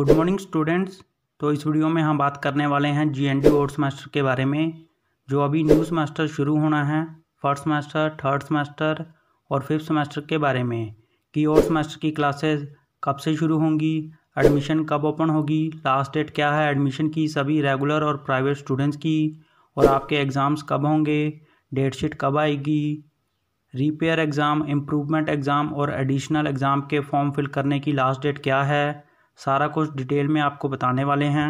good morning students तो इस video में हम बात करने वाले हैं जी एन डी के बारे में जो अभी न्यू सेमेस्टर शुरू होना है फर्स्ट सेमेस्टर थर्ड सेमेस्टर और फिफ्थ सेमेस्टर के बारे में कि और सेमेस्टर की क्लासेस कब से शुरू होंगी एडमिशन कब ओपन होगी लास्ट डेट क्या है एडमिशन की सभी रेगुलर और प्राइवेट स्टूडेंट्स की और आपके एग्ज़ाम्स कब होंगे डेट शीट कब आएगी रिपेयर एग्ज़ाम इम्प्रूवमेंट एग्ज़ाम और एडिशनल एग्ज़ाम के फॉर्म फिल करने की लास्ट डेट क्या है सारा कुछ डिटेल में आपको बताने वाले हैं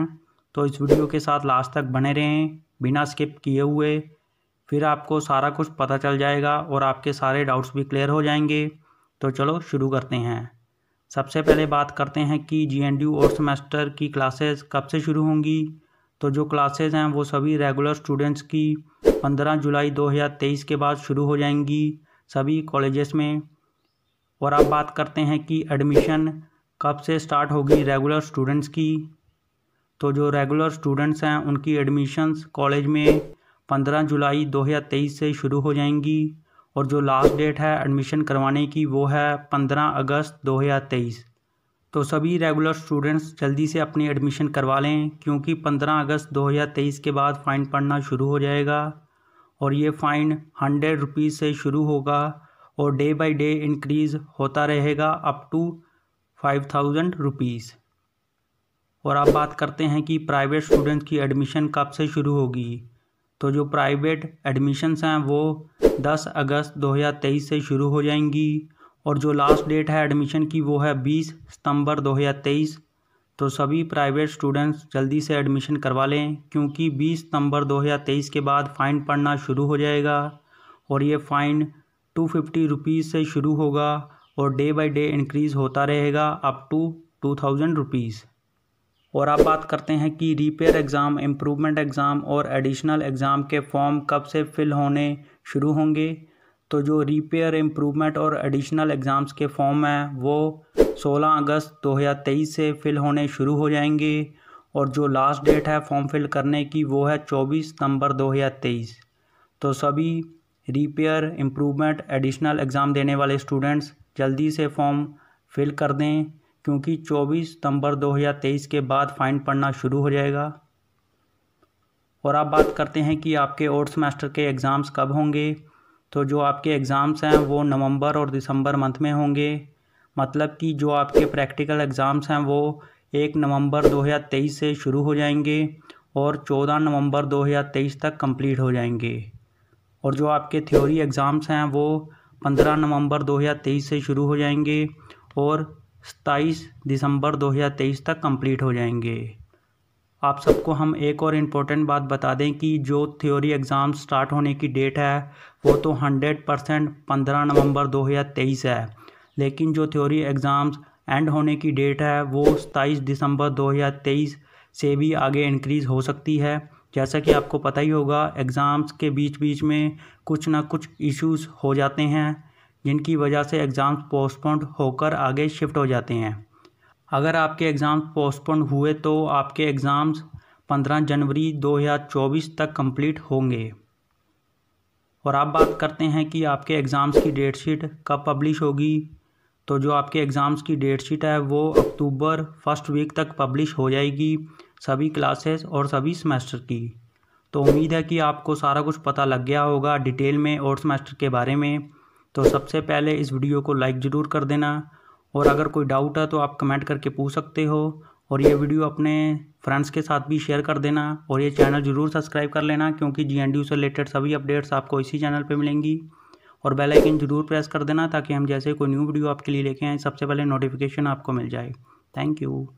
तो इस वीडियो के साथ लास्ट तक बने रहें बिना स्किप किए हुए फिर आपको सारा कुछ पता चल जाएगा और आपके सारे डाउट्स भी क्लियर हो जाएंगे तो चलो शुरू करते हैं सबसे पहले बात करते हैं कि जी एन डी और सेमेस्टर की क्लासेस कब से शुरू होंगी तो जो क्लासेस हैं वो सभी रेगुलर स्टूडेंट्स की 15 जुलाई 2023 के बाद शुरू हो जाएंगी सभी कॉलेजेस में और अब बात करते हैं कि एडमिशन कब से स्टार्ट होगी रेगुलर स्टूडेंट्स की तो जो रेगुलर स्टूडेंट्स हैं उनकी एडमिशन्स कॉलेज में 15 जुलाई 2023 से शुरू हो जाएंगी और जो लास्ट डेट है एडमिशन करवाने की वो है 15 अगस्त 2023 तो सभी रेगुलर स्टूडेंट्स जल्दी से अपनी एडमिशन करवा लें क्योंकि 15 अगस्त 2023 के बाद फ़ाइन पड़ना शुरू हो जाएगा और ये फ़ाइन हंड्रेड रुपीज़ से शुरू होगा और डे बाई डे इनक्रीज़ होता रहेगा up to five thousand rupees और आप बात करते हैं कि प्राइवेट स्टूडेंट की एडमिशन कब से शुरू होगी तो जो प्राइवेट एडमिशन्स हैं वो 10 अगस्त 2023 से शुरू हो जाएंगी और जो लास्ट डेट है एडमिशन की वो है 20 सितंबर 2023 तो सभी प्राइवेट स्टूडेंट्स जल्दी से एडमिशन करवा लें क्योंकि 20 सितंबर 2023 के बाद फ़ाइन पढ़ना शुरू हो जाएगा और ये फ़ाइन टू फिफ्टी रुपीज़ से शुरू होगा और डे बाई डे इंक्रीज़ होता रहेगा up to two thousand rupees और आप बात करते हैं कि रिपेयर एग्ज़ाम इम्प्रूवमेंट एग्ज़ाम और एडिशनल एग्ज़ाम के फॉर्म कब से फिल होने शुरू होंगे तो जो रिपेयर इम्प्रूवमेंट और एडिशनल एग्ज़ाम्स के फॉर्म हैं वो 16 अगस्त 2023 से फिल होने शुरू हो जाएंगे और जो लास्ट डेट है फॉर्म फिल करने की वो है 24 सितंबर 2023 तो सभी रिपेयर इम्प्रूवमेंट एडिशनल एग्ज़ाम देने वाले स्टूडेंट्स जल्दी से फॉर्म फिल कर दें क्योंकि 24 सितंबर 2023 के बाद फ़ाइन पढ़ना शुरू हो जाएगा और आप बात करते हैं कि आपके और सेमेस्टर के एग्ज़ाम्स कब होंगे तो जो आपके एग्ज़ाम्स हैं वो नवंबर और दिसंबर मंथ में होंगे मतलब कि जो आपके प्रैक्टिकल एग्ज़ाम्स हैं वो एक नवंबर 2023 से शुरू हो जाएंगे और 14 नवंबर 2023 तक कंप्लीट हो जाएंगे और जो आपके थ्योरी एग्ज़ाम्स हैं वो पंद्रह नवंबर तेईस से शुरू हो जाएंगे और सताईस दिसंबर दो हज़ार तेईस तक कंप्लीट हो जाएंगे आप सबको हम एक और इम्पोर्टेंट बात बता दें कि जो थ्योरी एग्ज़ाम स्टार्ट होने की डेट है वो तो हंड्रेड परसेंट पंद्रह नवंबर तेईस है लेकिन जो थ्योरी एग्ज़ाम्स एंड होने की डेट है वो सताईस दिसंबर दो हज़ार तेईस से भी आगे इंक्रीज़ हो सकती है जैसा कि आपको पता ही होगा एग्ज़ाम्स के बीच बीच में कुछ ना कुछ इश्यूज हो जाते हैं जिनकी वजह से एग्ज़ाम्स पोस्टपोन्ड होकर आगे शिफ्ट हो जाते हैं अगर आपके एग्ज़ाम्स पोस्टपोन हुए तो आपके एग्ज़ाम्स 15 जनवरी 2024 तक कंप्लीट होंगे और आप बात करते हैं कि आपके एग्ज़ाम्स की डेट शीट कब पब्लिश होगी तो जो आपके एग्ज़ाम्स की डेट शीट है वो अक्टूबर फर्स्ट वीक तक पब्लिश हो जाएगी सभी क्लासेस और सभी सेमेस्टर की तो उम्मीद है कि आपको सारा कुछ पता लग गया होगा डिटेल में और सेमेस्टर के बारे में तो सबसे पहले इस वीडियो को लाइक ज़रूर कर देना और अगर कोई डाउट है तो आप कमेंट करके पूछ सकते हो और ये वीडियो अपने फ्रेंड्स के साथ भी शेयर कर देना और ये चैनल ज़रूर सब्सक्राइब कर लेना क्योंकि जी से रिलेटेड सभी अपडेट्स आपको इसी चैनल पर मिलेंगी और बेल आइकन ज़रूर प्रेस कर देना ताकि हम जैसे कोई न्यू वीडियो आपके लिए लेके आए सबसे पहले नोटिफिकेशन आपको मिल जाए थैंक यू